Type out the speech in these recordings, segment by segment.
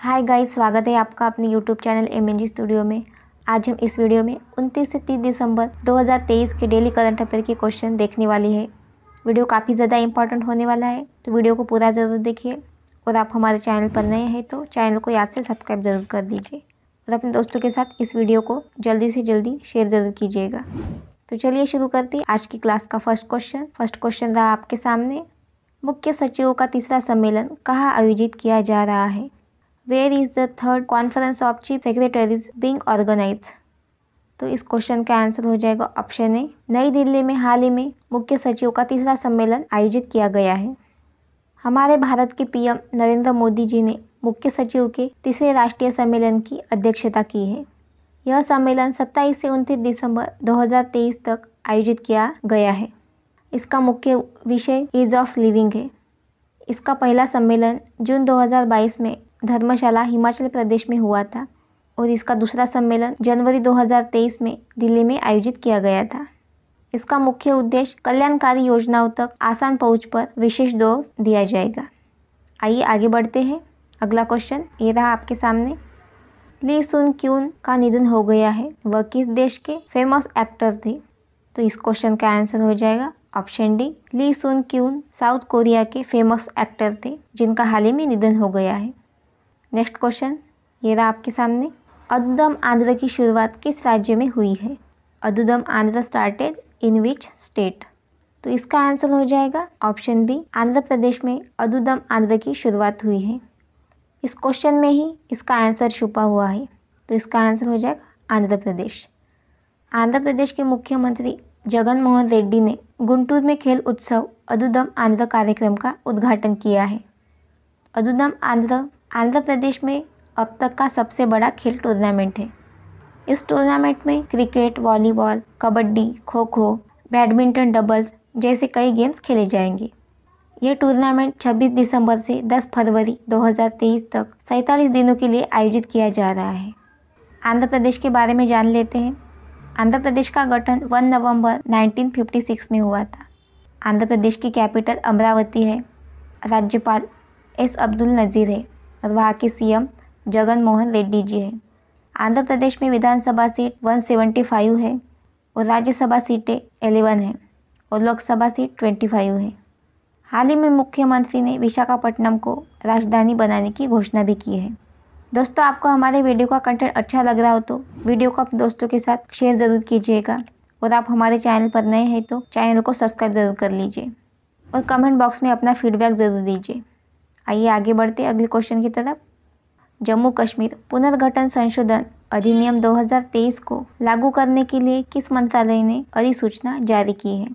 Hi guys स्वागत है आपका अपने यूट्यूब चैनल एम स्टूडियो में आज हम इस वीडियो में 29 से 30 दिसंबर 2023 के डेली करंट अफेयर के क्वेश्चन देखने वाली है वीडियो काफ़ी ज़्यादा इंपॉर्टेंट होने वाला है तो वीडियो को पूरा ज़रूर देखिए और आप हमारे चैनल पर नए हैं तो चैनल को याद से सब्सक्राइब ज़रूर कर दीजिए और अपने दोस्तों के साथ इस वीडियो को जल्दी से जल्दी शेयर ज़रूर कीजिएगा तो चलिए शुरू करते हैं आज की क्लास का फर्स्ट क्वेश्चन फर्स्ट क्वेश्चन रहा आपके सामने मुख्य सचिवों का तीसरा सम्मेलन कहाँ आयोजित किया जा रहा है where is the third conference of chief secretaries being organise तो इस क्वेश्चन का आंसर हो जाएगा ऑप्शन ए नई दिल्ली में हाल ही में मुख्य सचिव का तीसरा सम्मेलन आयोजित किया गया है हमारे भारत के पीएम नरेंद्र मोदी जी ने मुख्य सचिव के तीसरे राष्ट्रीय सम्मेलन की अध्यक्षता की है यह सम्मेलन 27 से 29 दिसंबर 2023 तक आयोजित किया गया है इसका मुख्य विषय ईज ऑफ लिविंग है इसका पहला सम्मेलन जून 2022 में धर्मशाला हिमाचल प्रदेश में हुआ था और इसका दूसरा सम्मेलन जनवरी 2023 में दिल्ली में आयोजित किया गया था इसका मुख्य उद्देश्य कल्याणकारी योजनाओं तक आसान पहुंच पर विशेष जोर दिया जाएगा आइए आगे बढ़ते हैं अगला क्वेश्चन ये रहा आपके सामने ली सुन क्यून का निधन हो गया है वह किस देश के फेमस एक्टर थे तो इस क्वेश्चन का आंसर हो जाएगा option D Lee Sun Kyun South Korea के फेमस एक्टर थे जिनका हाल ही में निधन हो गया है नेक्स्ट क्वेश्चन ये रहा आपके सामने अदुदम आंध्र की शुरुआत किस राज्य में हुई है Aadudam Andhra started in which state तो इसका आंसर हो जाएगा ऑप्शन बी आंध्र प्रदेश में अदुदम आंध्र की शुरुआत हुई है इस क्वेश्चन में ही इसका आंसर छुपा हुआ है तो इसका आंसर हो जाएगा आंध्र प्रदेश आंध्र प्रदेश के मुख्यमंत्री जगन मोहन रेड्डी ने गुंटूर में खेल उत्सव अदुदम आंध्र कार्यक्रम का उद्घाटन किया है अदुदम आंध्र आंध्र प्रदेश में अब तक का सबसे बड़ा खेल टूर्नामेंट है इस टूर्नामेंट में क्रिकेट वॉलीबॉल कबड्डी खो खो बैडमिंटन डबल्स जैसे कई गेम्स खेले जाएंगे यह टूर्नामेंट 26 दिसंबर से 10 फरवरी 2023 तक सैंतालीस दिनों के लिए आयोजित किया जा रहा है आंध्र प्रदेश के बारे में जान लेते हैं आंध्र प्रदेश का गठन 1 नवंबर 1956 में हुआ था आंध्र प्रदेश की कैपिटल अमरावती है राज्यपाल एस अब्दुल नज़ीर है और वहाँ के एम जगन मोहन रेड्डी जी है आंध्र प्रदेश में विधानसभा सीट 175 है और राज्यसभा सीटें एलेवन है और लोकसभा सीट ट्वेंटी फाइव है हाल ही में मुख्यमंत्री ने विशाखापट्टनम को राजधानी बनाने की घोषणा भी की है दोस्तों आपको हमारे वीडियो का कंटेंट अच्छा लग रहा हो तो वीडियो को अपने दोस्तों के साथ शेयर ज़रूर कीजिएगा और आप हमारे चैनल पर नए हैं तो चैनल को सब्सक्राइब ज़रूर कर लीजिए और कमेंट बॉक्स में अपना फीडबैक ज़रूर दीजिए आइए आगे बढ़ते अगले क्वेश्चन की तरफ जम्मू कश्मीर पुनर्गठन संशोधन अधिनियम 2023 को लागू करने के लिए किस मंत्रालय ने अधिसूचना जारी की है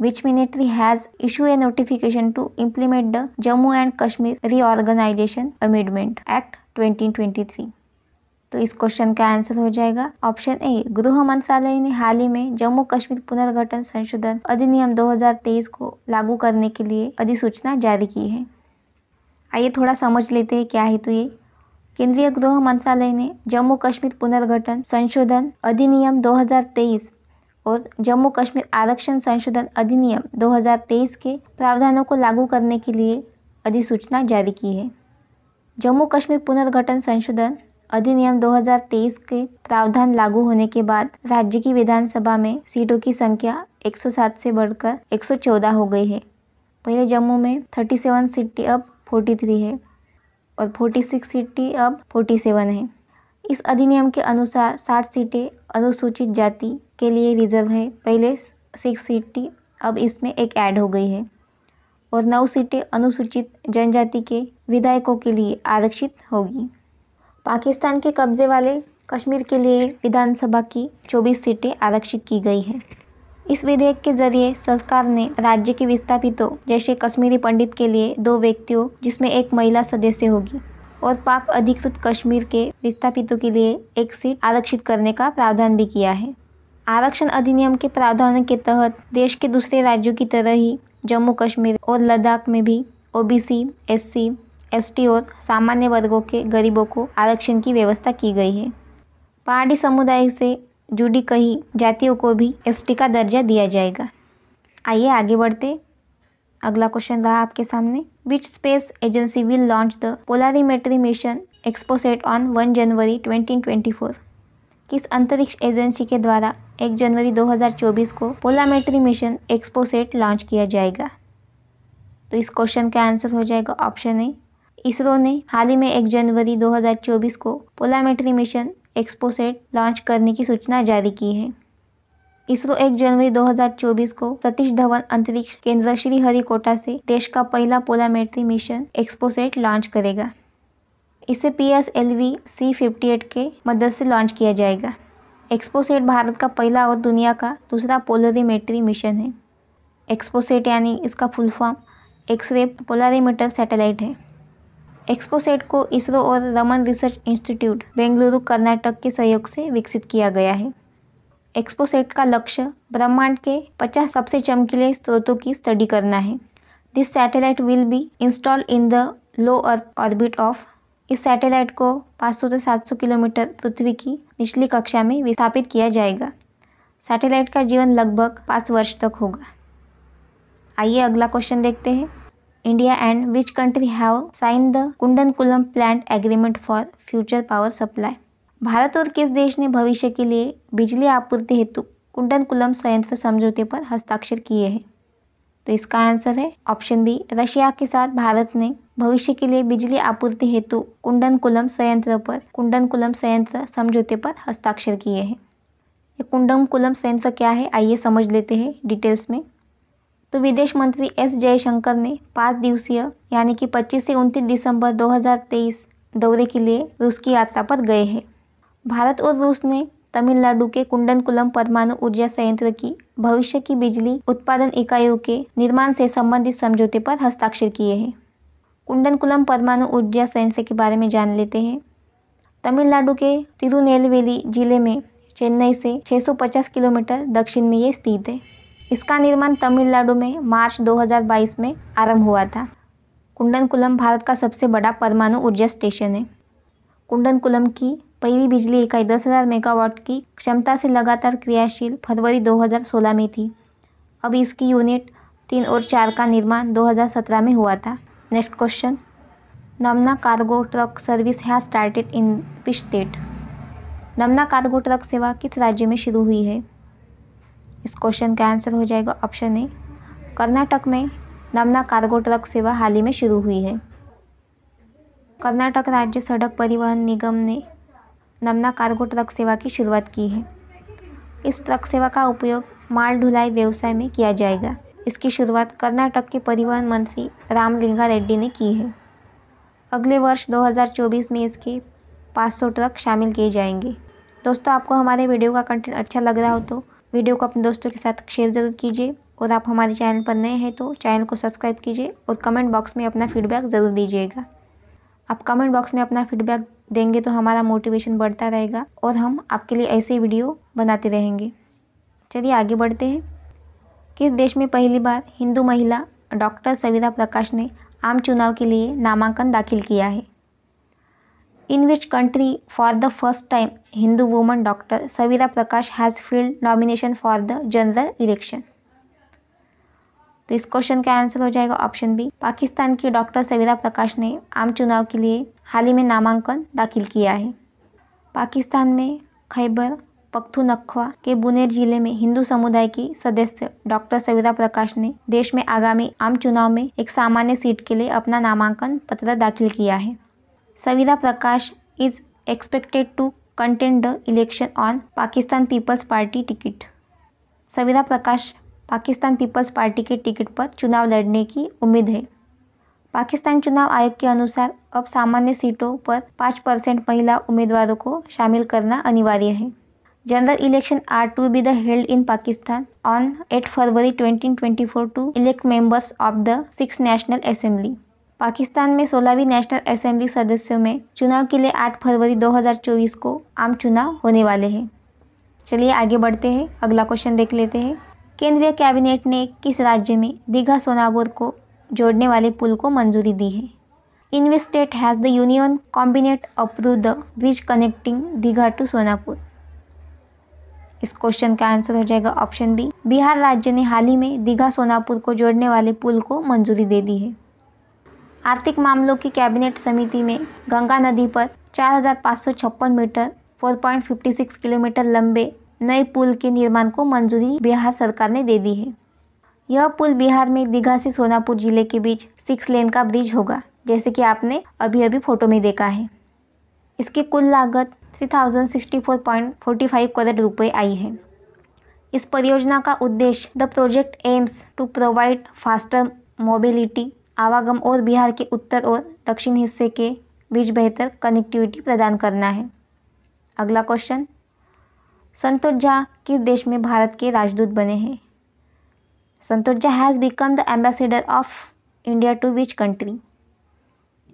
which ministry has issue a notification to implement the Jammu and Kashmir reorganisation amendment act 2023 तो इस क्वेश्चन का आंसर हो जाएगा ऑप्शन ए गृह मंत्रालय ने हाल ही में जम्मू कश्मीर पुनर्गठन संशोधन अधिनियम 2023 को लागू करने के लिए अधिसूचना जारी की है आइए थोड़ा समझ लेते हैं क्या है तो ये केंद्रीय गृह मंत्रालय ने जम्मू कश्मीर पुनर्गठन संशोधन अधिनियम 2023 और जम्मू कश्मीर आरक्षण संशोधन अधिनियम 2023 के प्रावधानों को लागू करने के लिए अधिसूचना जारी की है जम्मू कश्मीर पुनर्गठन संशोधन अधिनियम 2023 के प्रावधान लागू होने के बाद राज्य की विधानसभा में सीटों की संख्या 107 से बढ़कर 114 हो गई है पहले जम्मू में 37 सीटें अब फोर्टी थ्री है और फोर्टी सिक्स सीटें अब फोर्टी सेवन है इस अधिनियम के अनुसार साठ सीटें अनुसूचित जाति के लिए रिजर्व है पहले सिक्स सीटें अब इसमें एक ऐड हो गई है और नौ सीटें अनुसूचित जनजाति के विधायकों के लिए आरक्षित होगी पाकिस्तान के कब्जे वाले कश्मीर के लिए विधानसभा की चौबीस सीटें आरक्षित की गई हैं इस विधेयक के जरिए सरकार ने राज्य के विस्थापितों जैसे कश्मीरी पंडित के लिए दो व्यक्तियों जिसमें एक महिला सदस्य होगी और पाक अधिकृत कश्मीर के विस्थापितों के लिए एक सीट आरक्षित करने का प्रावधान भी किया है आरक्षण अधिनियम के प्रावधानों के तहत देश के दूसरे राज्यों की तरह ही जम्मू कश्मीर और लद्दाख में भी ओबीसी, एससी, एसटी और सामान्य वर्गों के गरीबों को आरक्षण की व्यवस्था की गई है पहाड़ी समुदाय से जुड़ी कई जातियों को भी एस का दर्जा दिया जाएगा आइए आगे बढ़ते अगला क्वेश्चन रहा आपके सामने which space agency will launch the polarimetry mission XPoSat on one January twenty twenty four किस अंतरिक्ष एजेंसी के द्वारा एक जनवरी दो हजार चौबीस को पोलामेट्री मिशन एक्सपोसेट लॉन्च किया जाएगा तो इस क्वेश्चन का आंसर हो जाएगा ऑप्शन ए इसरो ने हाल ही में एक जनवरी दो हजार चौबीस को पोलामेट्री मिशन एक्सपोसेट लॉन्च करने की सूचना जारी की है इसरो एक जनवरी 2024 को सतीश धवन अंतरिक्ष केंद्र श्री हरिकोटा से देश का पहला पोलामेट्री मिशन एक्सपोसेट लॉन्च करेगा इसे P S L V C fifty eight के मदद से लॉन्च किया जाएगा एक्सपोसेट भारत का पहला और दुनिया का दूसरा पोलरीमेट्री मिशन है एक्सपोसेट यानी इसका full form X-ray polarimeter satellite है एक्सपोसेट को इसरो और रमन रिसर्च इंस्टीट्यूट बेंगलुरु कर्नाटक के सहयोग से विकसित किया गया है एक्सपोसेट का लक्ष्य ब्रह्मांड के 50 सबसे चमकीले स्रोतों की स्टडी करना है this satellite will be install in the low earth orbit of इस सैटेलाइट को 500 से 700 किलोमीटर पृथ्वी की निचली कक्षा में विस्थापित किया जाएगा सैटेलाइट का जीवन लगभग पाँच वर्ष तक होगा आइए अगला क्वेश्चन देखते हैं India and which country have signed the Kundankulam plant agreement for future power supply? Bharat और किस देश ने भविष्य के लिए बिजली आपूर्ति हेतु कुंडनकुलम संयंत्र समझौते पर हस्ताक्षर किए हैं तो इसका आंसर है ऑप्शन बी रशिया के साथ भारत ने भविष्य के लिए बिजली आपूर्ति हेतु कुंडनकुलम संयंत्र पर कुंडनकुलम संयंत्र समझौते पर हस्ताक्षर किए हैं ये कुंडनकुलम संयंत्र क्या है आइए समझ लेते हैं डिटेल्स में तो विदेश मंत्री एस जयशंकर ने पाँच दिवसीय यानी कि 25 से 29 दिसंबर 2023 दौरे के लिए रूस की यात्रा पर गए हैं भारत और रूस ने तमिलनाडु के कुंडनकुलम परमाणु ऊर्जा संयंत्र की भविष्य की बिजली उत्पादन इकाइयों के निर्माण से संबंधित समझौते पर हस्ताक्षर किए हैं कुंडनकुलम परमाणु ऊर्जा संयंत्र के बारे में जान लेते हैं तमिलनाडु के तिरुनेलवेली जिले में चेन्नई से 650 किलोमीटर दक्षिण में ये स्थित है इसका निर्माण तमिलनाडु में मार्च 2022 में आरंभ हुआ था कुंडनकुलम भारत का सबसे बड़ा परमाणु ऊर्जा स्टेशन है कुंडनकुलम की पहली बिजली इकाई 10,000 मेगावाट की क्षमता से लगातार क्रियाशील फरवरी 2016 में थी अब इसकी यूनिट तीन और चार का निर्माण 2017 में हुआ था नेक्स्ट क्वेश्चन नमना कार्गो ट्रक सर्विस है स्टार्टेड इन विच स्टेट नमना कार्गो ट्रक सेवा किस राज्य में शुरू हुई है इस क्वेश्चन का आंसर हो जाएगा ऑप्शन ए कर्नाटक में नमना कार्गो ट्रक सेवा हाल ही में शुरू हुई है कर्नाटक राज्य सड़क परिवहन निगम ने नमना कार्गो ट्रक सेवा की शुरुआत की है इस ट्रक सेवा का उपयोग माल ढुलाई व्यवसाय में किया जाएगा इसकी शुरुआत कर्नाटक के परिवहन मंत्री रामलिंगा रेड्डी ने की है अगले वर्ष 2024 में इसके 500 ट्रक शामिल किए जाएंगे दोस्तों आपको हमारे वीडियो का कंटेंट अच्छा लग रहा हो तो वीडियो को अपने दोस्तों के साथ शेयर जरूर कीजिए और आप हमारे चैनल पर नए हैं तो चैनल को सब्सक्राइब कीजिए और कमेंट बॉक्स में अपना फीडबैक ज़रूर दीजिएगा आप कमेंट बॉक्स में अपना फीडबैक देंगे तो हमारा मोटिवेशन बढ़ता रहेगा और हम आपके लिए ऐसे वीडियो बनाते रहेंगे चलिए आगे बढ़ते हैं किस देश में पहली बार हिंदू महिला डॉक्टर सविता प्रकाश ने आम चुनाव के लिए नामांकन दाखिल किया है in which country for the first time Hindu woman doctor Savita Prakash has filed nomination for the general election? तो इस क्वेश्चन का आंसर हो जाएगा ऑप्शन बी पाकिस्तान की डॉक्टर सविता प्रकाश ने आम चुनाव के लिए हाल ही में नामांकन दाखिल किया है पाकिस्तान में खैबर पख्तूनख्वा के बुनेर जिले में हिंदू समुदाय की सदस्य डॉक्टर सविता प्रकाश ने देश में आगामी आम चुनाव में एक सामान्य सीट के लिए अपना नामांकन पत्र दाखिल किया है Savita Prakash is expected to contend the election on Pakistan People's Party ticket. Savita Prakash Pakistan people's party के टिकट पर चुनाव लड़ने की उम्मीद है पाकिस्तान चुनाव आयोग के अनुसार अब सामान्य सीटों पर पाँच परसेंट महिला उम्मीदवारों को शामिल करना अनिवार्य है general election are to be the held in Pakistan on eight February twenty twenty four to elect members of the six national assembly Pakistan में सोलहवीं नेशनल असेंबली सदस्यों में चुनाव के लिए 8 फरवरी 2024 को आम चुनाव होने वाले हैं चलिए आगे बढ़ते हैं अगला क्वेश्चन देख लेते हैं केंद्रीय कैबिनेट ने किस राज्य में दीघा सोनापुर को जोड़ने वाले पुल को मंजूरी दी है इनवे state has the union cabinet approve the bridge connecting Digha to Sonapur इस क्वेश्चन का आंसर हो जाएगा ऑप्शन बी बिहार राज्य ने हाल ही में दीघा सोनापुर को जोड़ने वाले पुल को मंजूरी दे दी है आर्थिक मामलों की कैबिनेट समिति ने गंगा नदी पर चार मीटर 4.56 किलोमीटर लंबे नए पुल के निर्माण को मंजूरी बिहार सरकार ने दे दी है यह पुल बिहार में दीघा से सोनापुर जिले के बीच सिक्स लेन का ब्रिज होगा जैसे कि आपने अभी अभी फ़ोटो में देखा है इसकी कुल लागत 3064.45 करोड़ रुपए आई है इस परियोजना का उद्देश्य the project aims to provide faster mobility आवागम और बिहार के उत्तर और दक्षिण हिस्से के बीच बेहतर कनेक्टिविटी प्रदान करना है अगला क्वेश्चन संतोष झा किस देश में भारत के राजदूत बने हैं संतोष Jha has become the ambassador of India to which country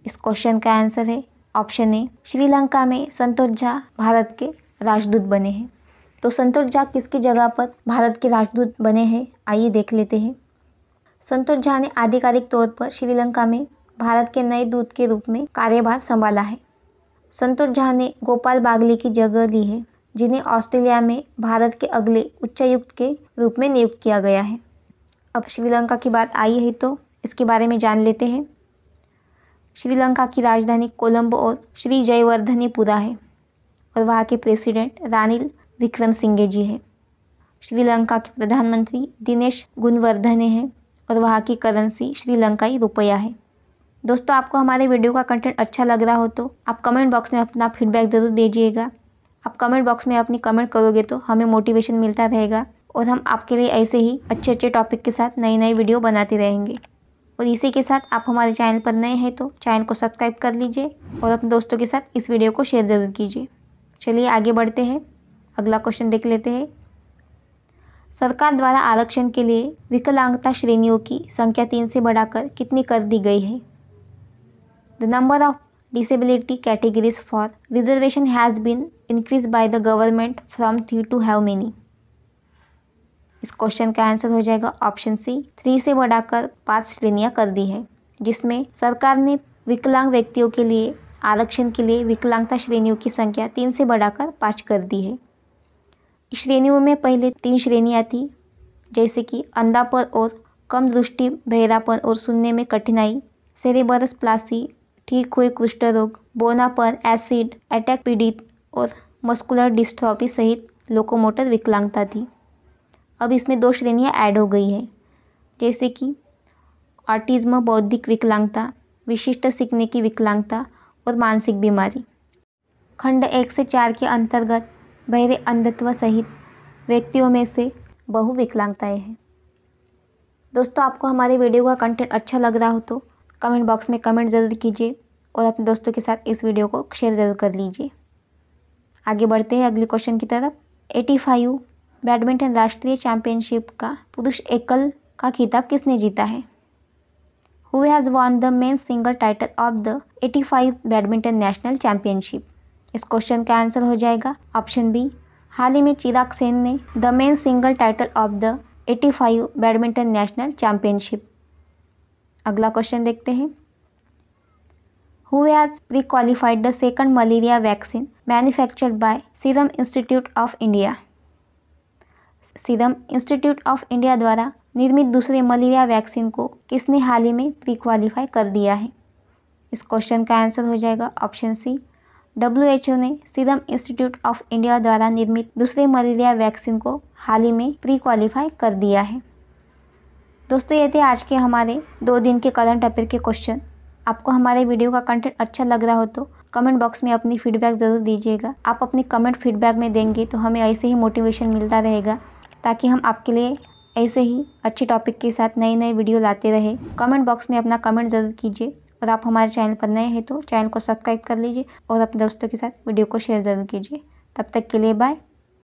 इस क्वेश्चन का आंसर है ऑप्शन ए श्रीलंका में संतोष झा भारत के राजदूत बने हैं तो संतोष झा किसकी जगह पर भारत के राजदूत बने हैं आइए देख लेते हैं संतोष झा ने आधिकारिक तौर पर श्रीलंका में भारत के नए दूत के रूप में कार्यभार संभाला है संतोष झा ने गोपाल बागली की जगह ली है जिन्हें ऑस्ट्रेलिया में भारत के अगले उच्चायुक्त के रूप में नियुक्त किया गया है अब श्रीलंका की बात आई है तो इसके बारे में जान लेते हैं श्रीलंका की राजधानी कोलंबो और श्री जयवर्धनीपुरा है और वहाँ के प्रेसिडेंट रानिल विक्रम सिंघे जी हैं श्रीलंका के प्रधानमंत्री दिनेश गुणवर्धने हैं और वहाँ की करेंसी श्रीलंकाई रुपया है दोस्तों आपको हमारे वीडियो का कंटेंट अच्छा लग रहा हो तो आप कमेंट बॉक्स में अपना फीडबैक ज़रूर दीजिएगा आप कमेंट बॉक्स में अपनी कमेंट करोगे तो हमें मोटिवेशन मिलता रहेगा और हम आपके लिए ऐसे ही अच्छे अच्छे टॉपिक के साथ नई नई वीडियो बनाते रहेंगे और इसी के साथ आप हमारे चैनल पर नए हैं तो चैनल को सब्सक्राइब कर लीजिए और अपने दोस्तों के साथ इस वीडियो को शेयर ज़रूर कीजिए चलिए आगे बढ़ते हैं अगला क्वेश्चन देख लेते हैं सरकार द्वारा आरक्षण के लिए विकलांगता श्रेणियों की संख्या तीन से बढ़ाकर कितनी कर दी गई है the number of disability categories for reservation has been increase by the government from three to have many इस क्वेश्चन का आंसर हो जाएगा ऑप्शन सी थ्री से बढ़ाकर पाँच श्रेणियाँ कर दी है जिसमें सरकार ने विकलांग व्यक्तियों के लिए आरक्षण के लिए विकलांगता श्रेणियों की संख्या तीन से बढ़ाकर पाँच कर दी है श्रेणियों में पहले तीन श्रेणियाँ थी जैसे कि अंधापन और कम दृष्टि बहरापन और सुनने में कठिनाई सेरेबरस प्लासी ठीक हुए कुष्ठ रोग बोनापन एसिड अटैक पीड़ित और मस्कुलर डिस्ट्रॉफी सहित लोकोमोटर विकलांगता थी अब इसमें दो श्रेणियाँ ऐड हो गई है जैसे कि ऑटिज्म बौद्धिक विकलांगता विशिष्ट सीखने की विकलांगता और मानसिक बीमारी खंड एक से चार के अंतर्गत बहरे अंधत्व सहित व्यक्तियों में से बहु विकलांगताएँ हैं दोस्तों आपको हमारे वीडियो का कंटेंट अच्छा लग रहा हो तो कमेंट बॉक्स में कमेंट ज़रूर कीजिए और अपने दोस्तों के साथ इस वीडियो को शेयर ज़रूर कर लीजिए आगे बढ़ते हैं अगले क्वेश्चन की तरफ एटी फाइव बैडमिंटन राष्ट्रीय चैम्पियनशिप का पुरुष एकल का खिताब किसने जीता है who has won the men single title of the eighty five badminton national championship इस क्वेश्चन का आंसर हो जाएगा ऑप्शन बी हाल ही में चिराग सेन ने the men single title of the 85 badminton national championship अगला क्वेश्चन देखते हैं who has prequalified the second malaria vaccine manufactured by Serum Institute of India Serum Institute of India द्वारा निर्मित दूसरे मलेरिया वैक्सीन को किसने हाल ही में प्री क्वालिफाई कर दिया है इस क्वेश्चन का आंसर हो जाएगा ऑप्शन सी डब्ल्यू ने सीरम इंस्टीट्यूट ऑफ इंडिया द्वारा निर्मित दूसरे मलेरिया वैक्सीन को हाल ही में प्री क्वालिफाई कर दिया है दोस्तों ये थे आज के हमारे दो दिन के करंट अफेयर के क्वेश्चन आपको हमारे वीडियो का कंटेंट अच्छा लग रहा हो तो कमेंट बॉक्स में अपनी फीडबैक ज़रूर दीजिएगा आप अपनी कमेंट फीडबैक में देंगे तो हमें ऐसे ही मोटिवेशन मिलता रहेगा ताकि हम आपके लिए ऐसे ही अच्छे टॉपिक के साथ नए नए वीडियो लाते रहे कमेंट बॉक्स में अपना कमेंट ज़रूर कीजिए और आप हमारे चैनल पर नए हैं तो चैनल को सब्सक्राइब कर लीजिए और अपने दोस्तों के साथ वीडियो को शेयर ज़रूर कीजिए तब तक के लिए बाय